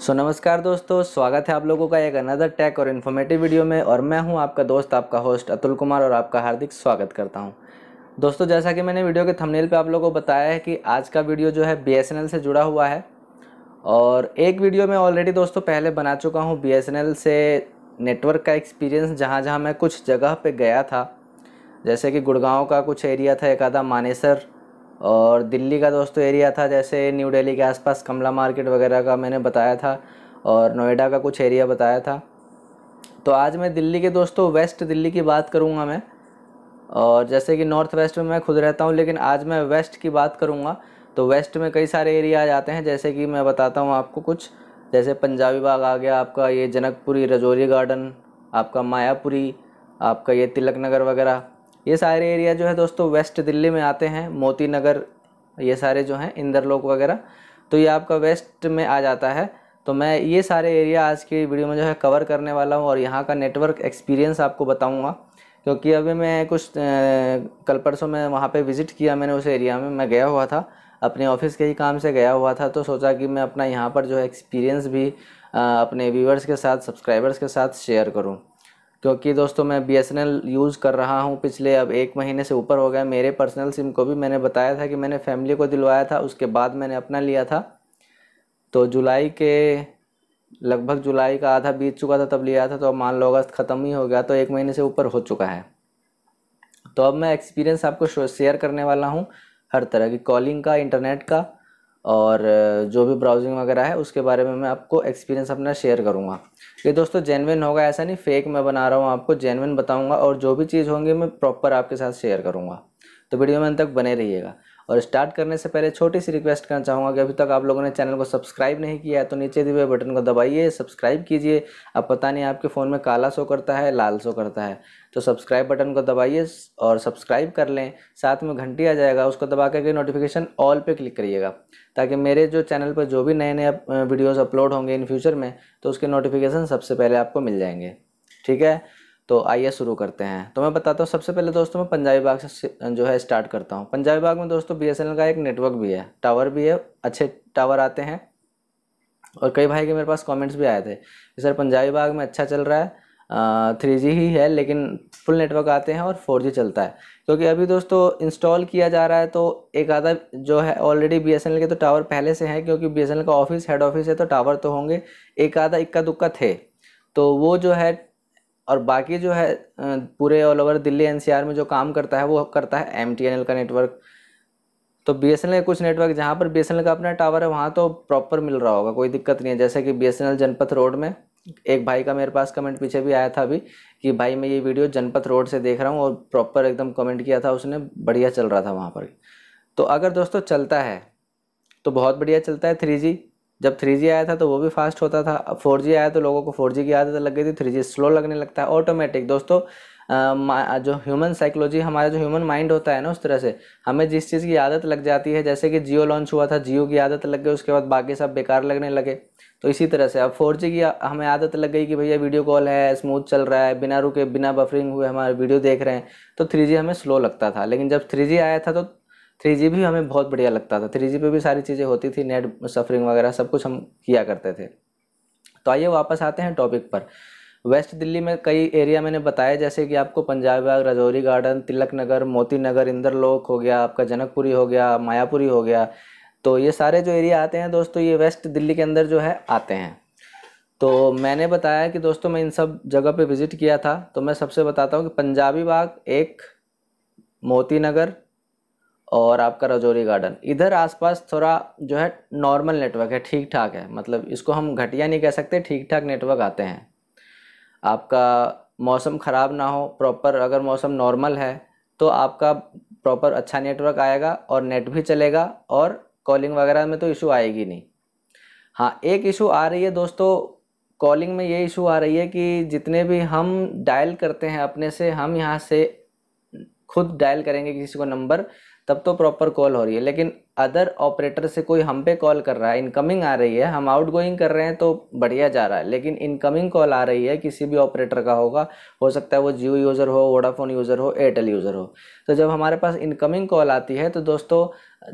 सो so, नमस्कार दोस्तों स्वागत है आप लोगों का एक अनदर टेक और इन्फॉर्मेटिव वीडियो में और मैं हूं आपका दोस्त आपका होस्ट अतुल कुमार और आपका हार्दिक स्वागत करता हूं दोस्तों जैसा कि मैंने वीडियो के थंबनेल पे आप लोगों को बताया है कि आज का वीडियो जो है बी से जुड़ा हुआ है और एक वीडियो मैं ऑलरेडी दोस्तों पहले बना चुका हूँ बी से नेटवर्क का एक्सपीरियंस जहाँ जहाँ मैं कुछ जगह पर गया था जैसे कि गुड़गांव का कुछ एरिया था एक आधा मानेसर और दिल्ली का दोस्तों एरिया था जैसे न्यू दिल्ली के आसपास कमला मार्केट वगैरह का मैंने बताया था और नोएडा का कुछ एरिया बताया था तो आज मैं दिल्ली के दोस्तों वेस्ट दिल्ली की बात करूँगा मैं और जैसे कि नॉर्थ वेस्ट में मैं खुद रहता हूँ लेकिन आज मैं वेस्ट की बात करूँगा तो वेस्ट में कई सारे एरिया आ जाते हैं जैसे कि मैं बताता हूँ आपको कुछ जैसे पंजाबी बाग आ गया आपका ये जनकपुरी रजौरी गार्डन आपका मायापुरी आपका ये तिलक नगर वगैरह ये सारे एरिया जो है दोस्तों वेस्ट दिल्ली में आते हैं मोती नगर ये सारे जो हैं इंदर लोक वगैरह तो ये आपका वेस्ट में आ जाता है तो मैं ये सारे एरिया आज की वीडियो में जो है कवर करने वाला हूँ और यहाँ का नेटवर्क एक्सपीरियंस आपको बताऊँगा क्योंकि अभी मैं कुछ कल परसों में वहाँ पर विज़िट किया मैंने उस एरिया में मैं गया हुआ था अपने ऑफिस के ही काम से गया हुआ था तो सोचा कि मैं अपना यहाँ पर जो है एक्सपीरियंस भी अपने व्यूअर्स के साथ सब्सक्राइबर्स के साथ शेयर करूँ क्योंकि दोस्तों मैं बी यूज़ कर रहा हूँ पिछले अब एक महीने से ऊपर हो गया मेरे पर्सनल सिम को भी मैंने बताया था कि मैंने फैमिली को दिलवाया था उसके बाद मैंने अपना लिया था तो जुलाई के लगभग जुलाई का आधा बीत चुका था तब लिया था तो अब मान लो अगस्त ख़त्म ही हो गया तो एक महीने से ऊपर हो चुका है तो अब मैं एक्सपीरियंस आपको शेयर करने वाला हूँ हर तरह की कॉलिंग का इंटरनेट का और जो भी ब्राउजिंग वगैरह है उसके बारे में मैं आपको एक्सपीरियंस अपना शेयर करूँगा ये दोस्तों जेनविन होगा ऐसा नहीं फेक मैं बना रहा हूँ आपको जेनविन बताऊँगा और जो भी चीज़ होंगी मैं प्रॉपर आपके साथ शेयर करूँगा तो वीडियो में अंत तक बने रहिएगा और स्टार्ट करने से पहले छोटी सी रिक्वेस्ट करना चाहूँगा कि अभी तक आप लोगों ने चैनल को सब्सक्राइब नहीं किया है तो नीचे दिए हुए बटन को दबाइए सब्सक्राइब कीजिए अब पता नहीं आपके फ़ोन में काला शो करता है लाल शो करता है तो सब्सक्राइब बटन को दबाइए और सब्सक्राइब कर लें साथ में घंटी आ जाएगा उसको दबा करके नोटिफिकेशन ऑल पर क्लिक करिएगा ताकि मेरे जो चैनल पर जो भी नए नए वीडियोज़ अपलोड होंगे इन फ्यूचर में तो उसके नोटिफिकेशन सबसे पहले आपको मिल जाएंगे ठीक है तो आइए शुरू करते हैं तो मैं बताता हूँ सबसे पहले दोस्तों मैं पंजाबी बाग से जो है स्टार्ट करता हूँ पंजाबी बाग में दोस्तों बी का एक नेटवर्क भी है टावर भी है अच्छे टावर आते हैं और कई भाई के मेरे पास कमेंट्स भी आए थे कि सर पंजाबी बाग में अच्छा चल रहा है थ्री जी ही है लेकिन फुल नेटवर्क आते हैं और फोर जी चलता है क्योंकि अभी दोस्तों इंस्टॉल किया जा रहा है तो एक आधा जो है already B S N L के तो टावर पहले से हैं क्योंकि बी एस एन एल का ऑफिस हेड ऑफिस है तो टावर तो होंगे एक आधा इक्का दुक्का थे तो वो जो है और बाकी जो है पूरे ऑल ओवर दिल्ली एनसीआर में जो काम करता है वो करता है एम का नेटवर्क तो बी एस एन एल कुछ नेटवर्क जहाँ पर बी एस एन एल का अपना टावर है वहाँ तो प्रॉपर मिल रहा होगा कोई दिक्कत नहीं है जैसे कि B S N L Janpath road में एक भाई का मेरे पास कमेंट पीछे भी आया था अभी कि भाई मैं ये वीडियो जनपथ रोड से देख रहा हूँ और प्रॉपर एकदम कमेंट किया था उसने बढ़िया चल रहा था वहाँ पर तो अगर दोस्तों चलता है तो बहुत बढ़िया चलता है थ्री जी जब थ्री जी आया था तो वो भी फास्ट होता था अब फोर जी आया तो लोगों को फोर जी की आदत लग गई थी थ्री जी स्लो लगने लगता है ऑटोमेटिक दोस्तों आ, जो ह्यूमन साइकोलॉजी हमारा जो ह्यूमन माइंड होता है ना उस तरह से हमें जिस चीज़ की आदत लग जाती है जैसे कि जियो लॉन्च हुआ था जियो की आदत लग गई उसके बाद बाकी सब बेकार लगने लगे तो इसी तरह से अब फोर की हमें आदत लग गई कि भैया वीडियो कॉल है स्मूथ चल रहा है बिना रुके बिना बफरिंग हुए हमारे वीडियो देख रहे हैं तो थ्री हमें स्लो लगता था लेकिन जब थ्री आया था तो थ्री जी भी हमें बहुत बढ़िया लगता था थ्री जी पर भी सारी चीज़ें होती थी नेट सफरिंग वगैरह सब कुछ हम किया करते थे तो आइए वापस आते हैं टॉपिक पर वेस्ट दिल्ली में कई एरिया मैंने बताया जैसे कि आपको पंजाब बाग राजौरी गार्डन तिलक नगर मोती नगर इंद्रलोक हो गया आपका जनकपुरी हो गया मायापुरी हो गया तो ये सारे जो एरिया आते हैं दोस्तों ये वेस्ट दिल्ली के अंदर जो है आते हैं तो मैंने बताया कि दोस्तों मैं इन सब जगह पे विज़िट किया था तो मैं सबसे बताता हूँ कि पंजाबी बाग एक मोती नगर और आपका रजौरी गार्डन इधर आसपास थोड़ा जो है नॉर्मल नेटवर्क है ठीक ठाक है मतलब इसको हम घटिया नहीं कह सकते ठीक ठाक नेटवर्क आते हैं आपका मौसम ख़राब ना हो प्रॉपर अगर मौसम नॉर्मल है तो आपका प्रॉपर अच्छा नेटवर्क आएगा और नेट भी चलेगा और कॉलिंग वगैरह में तो इशू आएगी नहीं हाँ एक इशू आ रही है दोस्तों कॉलिंग में ये इशू आ रही है कि जितने भी हम डायल करते हैं अपने से हम यहाँ से खुद डायल करेंगे किसी को नंबर तब तो प्रॉपर कॉल हो रही है लेकिन अदर ऑपरेटर से कोई हम पे कॉल कर रहा है इनकमिंग आ रही है हम आउट गोइंग कर रहे हैं तो बढ़िया जा रहा है लेकिन इनकमिंग कॉल आ रही है किसी भी ऑपरेटर का होगा हो सकता है वो जियो यूज़र हो वोडाफोन यूज़र हो एयरटेल यूज़र हो तो जब हमारे पास इनकमिंग कॉल आती है तो दोस्तों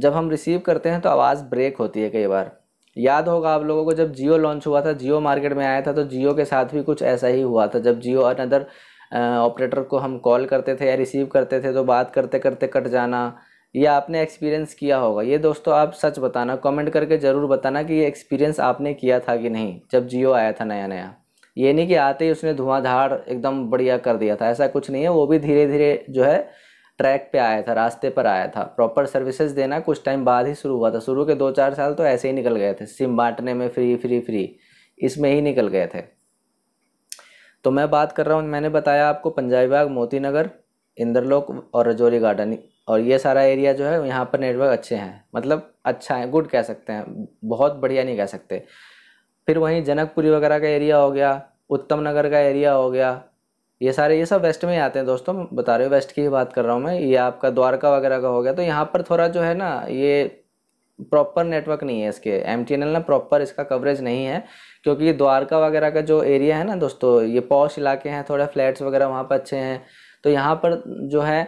जब हम रिसीव करते हैं तो आवाज़ ब्रेक होती है कई बार याद होगा आप लोगों को जब जियो लॉन्च हुआ था जियो मार्केट में आया था तो जियो के साथ भी कुछ ऐसा ही हुआ था जब जियो अनदर ऑपरेटर को हम कॉल करते थे या रिसीव करते थे तो बात करते करते कट जाना ये आपने एक्सपीरियंस किया होगा ये दोस्तों आप सच बताना कमेंट करके ज़रूर बताना कि ये एक्सपीरियंस आपने किया था कि नहीं जब जियो आया था नया नया ये नहीं कि आते ही उसने धुआंधार एकदम बढ़िया कर दिया था ऐसा कुछ नहीं है वो भी धीरे धीरे जो है ट्रैक पे आया था रास्ते पर आया था प्रॉपर सर्विसेज देना कुछ टाइम बाद ही शुरू हुआ था शुरू के दो चार साल तो ऐसे ही निकल गए थे सिम बांटने में फ्री फ्री फ्री इसमें ही निकल गए थे तो मैं बात कर रहा हूँ मैंने बताया आपको पंजाबी बाग मोती नगर इंद्रलोक और रजौरी गार्डन और ये सारा एरिया जो है यहाँ पर नेटवर्क अच्छे हैं मतलब अच्छा है गुड कह सकते हैं बहुत बढ़िया नहीं कह सकते फिर वहीं जनकपुरी वगैरह का एरिया हो गया उत्तम नगर का एरिया हो गया ये सारे ये सब वेस्ट में आते हैं दोस्तों बता रहे हो वेस्ट की ही बात कर रहा हूँ मैं ये आपका द्वारका वगैरह का हो गया तो यहाँ पर थोड़ा जो है ना ये प्रॉपर नेटवर्क नहीं है इसके एम टी एन एल ना प्रॉपर इसका कवरेज नहीं है क्योंकि द्वारका वगैरह का जो एरिया है ना दोस्तों ये पौश इलाके हैं थोड़े फ्लैट्स वगैरह वहाँ पर अच्छे हैं तो यहाँ पर जो है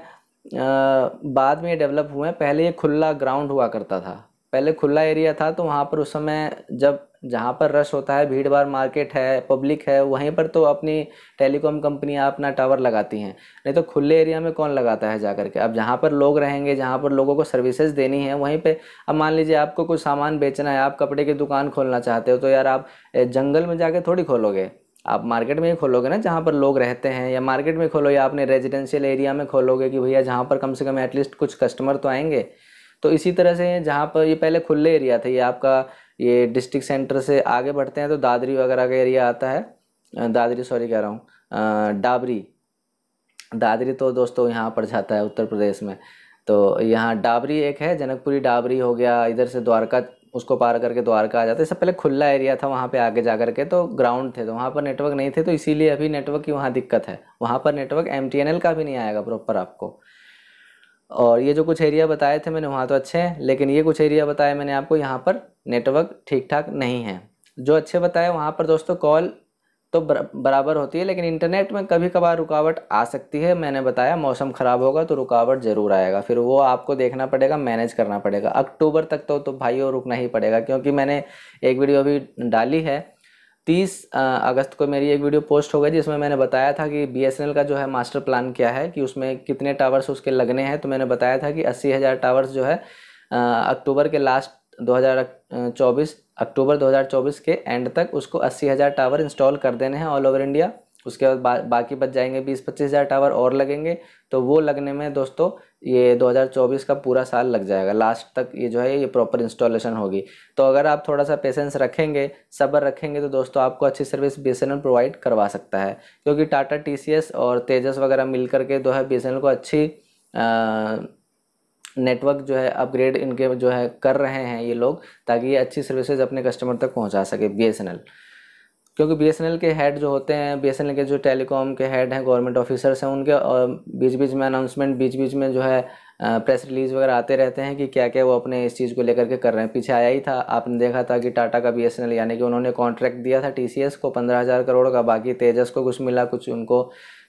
बाद में ये डेवलप हुए हैं पहले ये खुला ग्राउंड हुआ करता था पहले खुला एरिया था तो वहाँ पर उस समय जब जहाँ पर रश होता है भीड़ भाड़ मार्केट है पब्लिक है वहीं पर तो अपनी टेलीकॉम कंपनियाँ अपना टावर लगाती हैं नहीं तो खुले एरिया में कौन लगाता है जाकर के अब जहाँ पर लोग रहेंगे जहाँ पर लोगों को सर्विसेज देनी है वहीं पे अब मान लीजिए आपको कुछ सामान बेचना है आप कपड़े की दुकान खोलना चाहते हो तो यार आप जंगल में जाके थोड़ी खोलोगे आप मार्केट में ही खोलोगे ना जहाँ पर लोग रहते हैं या मार्केट में खोलो या आपने रेजिडेंशियल एरिया में खोलोगे कि भैया जहाँ पर कम से कम एटलीस्ट कुछ कस्टमर तो आएंगे तो इसी तरह से जहाँ पर ये पहले खुले एरिया था ये आपका ये डिस्ट्रिक्ट सेंटर से आगे बढ़ते हैं तो दादरी वगैरह का एरिया आता है दादरी सॉरी कह रहा हूँ डाबरी दादरी तो दोस्तों यहाँ पर जाता है उत्तर प्रदेश में तो यहाँ डाबरी एक है जनकपुरी डाबरी हो गया इधर से द्वारका उसको पार करके द्वारका आ जाते इससे पहले खुला एरिया था वहाँ पे आगे जा करके तो ग्राउंड थे तो वहाँ पर नेटवर्क नहीं थे तो इसीलिए अभी नेटवर्क की वहाँ दिक्कत है वहाँ पर नेटवर्क एम का भी नहीं आएगा प्रॉपर आपको और ये जो कुछ एरिया बताए थे मैंने वहाँ तो अच्छे हैं लेकिन ये कुछ एरिया बताया मैंने आपको यहाँ पर नेटवर्क ठीक ठाक नहीं है जो अच्छे बताए वहाँ पर दोस्तों कॉल तो बराबर होती है लेकिन इंटरनेट में कभी कभार रुकावट आ सकती है मैंने बताया मौसम ख़राब होगा तो रुकावट ज़रूर आएगा फिर वो आपको देखना पड़ेगा मैनेज करना पड़ेगा अक्टूबर तक तो तो और रुकना ही पड़ेगा क्योंकि मैंने एक वीडियो अभी डाली है तीस अगस्त को मेरी एक वीडियो पोस्ट हो गई जिसमें मैंने बताया था कि बी का जो है मास्टर प्लान क्या है कि उसमें कितने टावर्स उसके लगने हैं तो मैंने बताया था कि अस्सी हज़ार टावर्स जो है अक्टूबर के लास्ट 2024 अक्टूबर 2024 के एंड तक उसको अस्सी हज़ार टावर इंस्टॉल कर देने हैं ऑल ओवर इंडिया उसके बाद बा, बाकी बच जाएंगे बीस पच्चीस हज़ार टावर और लगेंगे तो वो लगने में दोस्तों ये 2024 का पूरा साल लग जाएगा लास्ट तक ये जो है ये प्रॉपर इंस्टॉलेशन होगी तो अगर आप थोड़ा सा पेशेंस रखेंगे सब्र रखेंगे तो दोस्तों आपको अच्छी सर्विस बी प्रोवाइड करवा सकता है क्योंकि टाटा टी और तेजस वगैरह मिल करके जो है बी को अच्छी आ, नेटवर्क जो है अपग्रेड इनके जो है कर रहे हैं ये लोग ताकि ये अच्छी सर्विसेज अपने कस्टमर तक पहुंचा सके बी क्योंकि बी के हेड जो होते हैं बी के जो टेलीकॉम के हेड हैं गवर्नमेंट ऑफिसर्स हैं उनके और बीच बीच में अनाउंसमेंट बीच बीच में जो है प्रेस रिलीज वगैरह आते रहते हैं कि क्या क्या वो अपने इस चीज़ को लेकर के कर रहे हैं पीछे आया ही था आपने देखा था कि टाटा का बीएसएनएल यानी कि उन्होंने कॉन्ट्रैक्ट दिया था टी को पंद्रह हज़ार करोड़ का बाकी तेजस को कुछ मिला कुछ उनको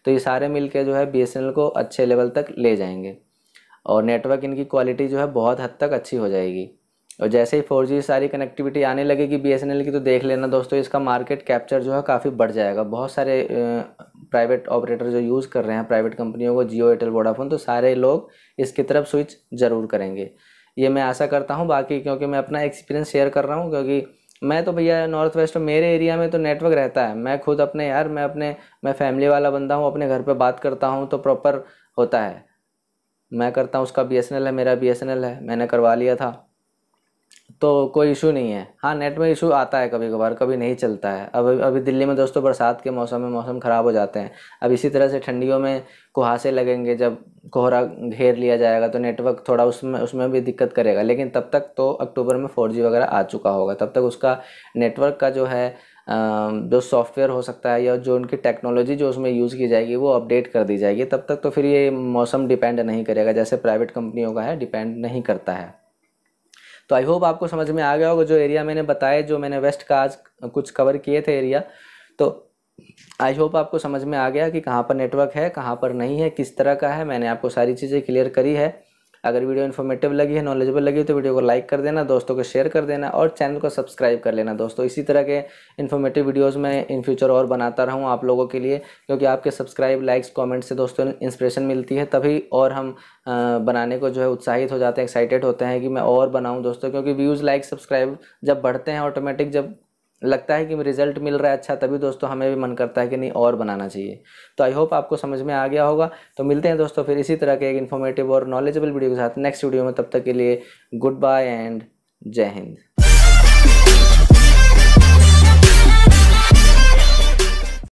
तो ये सारे मिल के जो है बी को अच्छे लेवल तक ले जाएंगे और नेटवर्क इनकी क्वालिटी जो है बहुत हद तक अच्छी हो जाएगी और जैसे ही फोर जी सारी कनेक्टिविटी आने लगेगी बी एस एन एल की तो देख लेना दोस्तों इसका मार्केट कैप्चर जो है काफ़ी बढ़ जाएगा बहुत सारे प्राइवेट ऑपरेटर जो यूज़ कर रहे हैं प्राइवेट कंपनियों को जियो एयरटेल वोडाफोन तो सारे लोग इसकी तरफ स्विच ज़रूर करेंगे ये मैं आशा करता हूँ बाकी क्योंकि मैं अपना एक्सपीरियंस शेयर कर रहा हूँ क्योंकि मैं तो भैया नॉर्थ वेस्ट मेरे एरिया में तो नेटवर्क रहता है मैं खुद अपने यार मैं अपने मैं फैमिली वाला बंदा हूँ अपने घर पर बात करता हूँ तो प्रॉपर होता है मैं करता हूँ उसका बी है मेरा बी है मैंने करवा लिया था तो कोई इशू नहीं है हाँ नेट में इशू आता है कभी कभार कभी नहीं चलता है अब अभी दिल्ली में दोस्तों बरसात के मौसम में मौसम ख़राब हो जाते हैं अब इसी तरह से ठंडियों में कुहासे लगेंगे जब कोहरा घेर लिया जाएगा तो नेटवर्क थोड़ा उसमें उसमें भी दिक्कत करेगा लेकिन तब तक तो अक्टूबर में फोर वगैरह आ चुका होगा तब तक उसका नेटवर्क का जो है जो सॉफ्टवेयर हो सकता है या जो उनकी टेक्नोलॉजी जो उसमें यूज़ की जाएगी वो अपडेट कर दी जाएगी तब तक तो फिर ये मौसम डिपेंड नहीं करेगा जैसे प्राइवेट कंपनियों का है डिपेंड नहीं करता है तो आई होप आपको समझ में आ गया होगा जो एरिया मैंने बताए जो मैंने वेस्ट का आज कुछ कवर किए थे एरिया तो आई होप आपको समझ में आ गया कि कहाँ पर नेटवर्क है कहाँ पर नहीं है किस तरह का है मैंने आपको सारी चीज़ें क्लियर करी है अगर वीडियो इन्फॉर्मेटिव लगी है नॉलेजेबल लगी है तो वीडियो को लाइक कर देना दोस्तों को शेयर कर देना और चैनल को सब्सक्राइब कर लेना दोस्तों इसी तरह के इन्फॉर्मेटिव वीडियोस मैं इन फ्यूचर और बनाता रहूँ आप लोगों के लिए क्योंकि आपके सब्सक्राइब लाइक्स कमेंट से दोस्तों इंस्परेशन मिलती है तभी और हम बनाने को जो है उत्साहित हो जाते हैं एक्साइटेड होते हैं कि मैं और बनाऊँ दोस्तों क्योंकि व्यूज़ लाइक सब्सक्राइब जब बढ़ते हैं ऑटोमेटिक जब लगता है कि रिज़ल्ट मिल रहा है अच्छा तभी दोस्तों हमें भी मन करता है कि नहीं और बनाना चाहिए तो आई होप आपको समझ में आ गया होगा तो मिलते हैं दोस्तों फिर इसी तरह के एक इन्फॉर्मेटिव और नॉलेजेबल वीडियो के साथ नेक्स्ट वीडियो में तब तक के लिए गुड बाय एंड जय हिंद